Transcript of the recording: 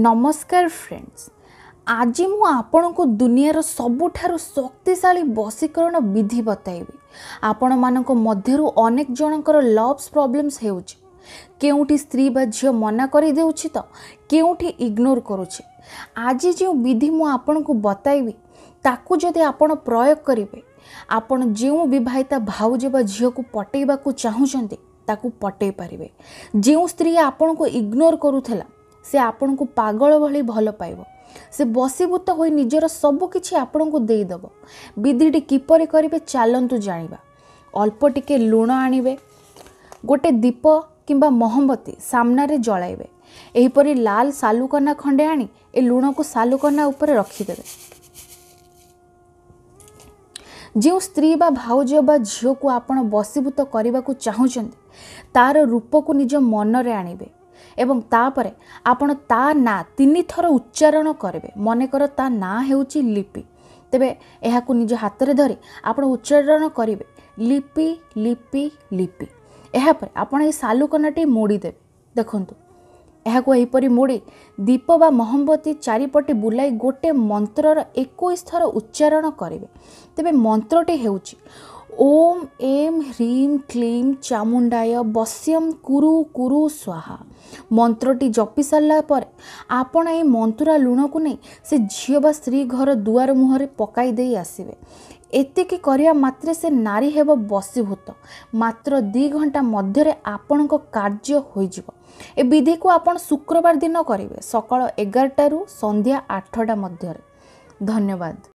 ନମସ୍କାର ଫ୍ରେଣ୍ଡସ୍ ଆଜି ମୁଁ ଆପଣଙ୍କୁ ଦୁନିଆର ସବୁଠାରୁ ଶକ୍ତିଶାଳୀ ବଶୀକରଣ ବିଧି ବତାଇବି ଆପଣମାନଙ୍କ ମଧ୍ୟରୁ ଅନେକ ଜଣଙ୍କର ଲଭ୍ସ ପ୍ରବ୍ଲେମ୍ସ ହେଉଛି କେଉଁଠି ସ୍ତ୍ରୀ ବା ଝିଅ ମନା କରିଦେଉଛି ତ କେଉଁଠି ଇଗ୍ନୋର କରୁଛି ଆଜି ଯେଉଁ ବିଧି ମୁଁ ଆପଣଙ୍କୁ ବତାଇବି ତାକୁ ଯଦି ଆପଣ ପ୍ରୟୋଗ କରିବେ ଆପଣ ଯେଉଁ ବିବାହିତା ଭାଉଜ ବା ଝିଅକୁ ପଟେଇବାକୁ ଚାହୁଁଛନ୍ତି ତାକୁ ପଟେଇ ପାରିବେ ଯେଉଁ ସ୍ତ୍ରୀ ଆପଣଙ୍କୁ ଇଗ୍ନୋର କରୁଥିଲା ସେ ଆପଣଙ୍କୁ ପାଗଳ ଭଳି ଭଲ ପାଇବ ସେ ବସିଭୂତ ହୋଇ ନିଜର ସବୁ କିଛି ଆପଣଙ୍କୁ ଦେଇଦେବ ବିଦ୍ରିଟି କିପରି କରିବେ ଚାଲନ୍ତୁ ଜାଣିବା ଅଳ୍ପ ଟିକେ ଲୁଣ ଆଣିବେ ଗୋଟେ ଦୀପ କିମ୍ବା ମହମବତୀ ସାମ୍ନାରେ ଜଳାଇବେ ଏହିପରି ଲାଲ ସାଲୁକନା ଖଣ୍ଡେ ଆଣି ଏ ଲୁଣକୁ ସାଲୁକନା ଉପରେ ରଖିଦେବେ ଯେଉଁ ସ୍ତ୍ରୀ ବା ଭାଉଜ ବା ଝିଅକୁ ଆପଣ ବସିଭୂତ କରିବାକୁ ଚାହୁଁଛନ୍ତି ତାର ରୂପକୁ ନିଜ ମନରେ ଆଣିବେ ଏବଂ ତାପରେ ଆପଣ ତା ନାଁ ତିନିଥର ଉଚ୍ଚାରଣ କରିବେ ମନେକର ତା ନାଁ ହେଉଛି ଲିପି ତେବେ ଏହାକୁ ନିଜ ହାତରେ ଧରି ଆପଣ ଉଚ୍ଚାରଣ କରିବେ ଲିପି ଲିପି ଲିପି ଏହାପରେ ଆପଣ ଏହି ସାଲୁକନାଟି ମୋଡ଼ିଦେବେ ଦେଖନ୍ତୁ ଏହାକୁ ଏହିପରି ମୋଡ଼ି ଦୀପ ବା ମହମବତୀ ଚାରିପଟେ ବୁଲାଇ ଗୋଟିଏ ମନ୍ତ୍ରର ଏକୋଇଶ ଥର ଉଚ୍ଚାରଣ କରିବେ ତେବେ ମନ୍ତ୍ରଟି ହେଉଛି ओम एम ह्रीम क्लीम चामुंडाय बस्यम कुरु कुरु स्वाहा ମନ୍ତ୍ରଟି ଜପି ସାରିଲା ପରେ ଆପଣ ଏହି ମନ୍ତୁରା ଲୁଣକୁ ନେଇ ସେ ଝିଅ ବା ସ୍ତ୍ରୀ ଘର ଦୁଆର ମୁହଁରେ ପକାଇ ଦେଇ ଆସିବେ ଏତିକି କରିବା ମାତ୍ରେ ସେ ନାରୀ ହେବ ବସିଭୂତ ମାତ୍ର ଦୁଇ ଘଣ୍ଟା ମଧ୍ୟରେ ଆପଣଙ୍କ କାର୍ଯ୍ୟ ହୋଇଯିବ ଏ ବିଧିକୁ ଆପଣ ଶୁକ୍ରବାର ଦିନ କରିବେ ସକାଳ ଏଗାରଟାରୁ ସନ୍ଧ୍ୟା ଆଠଟା ମଧ୍ୟରେ ଧନ୍ୟବାଦ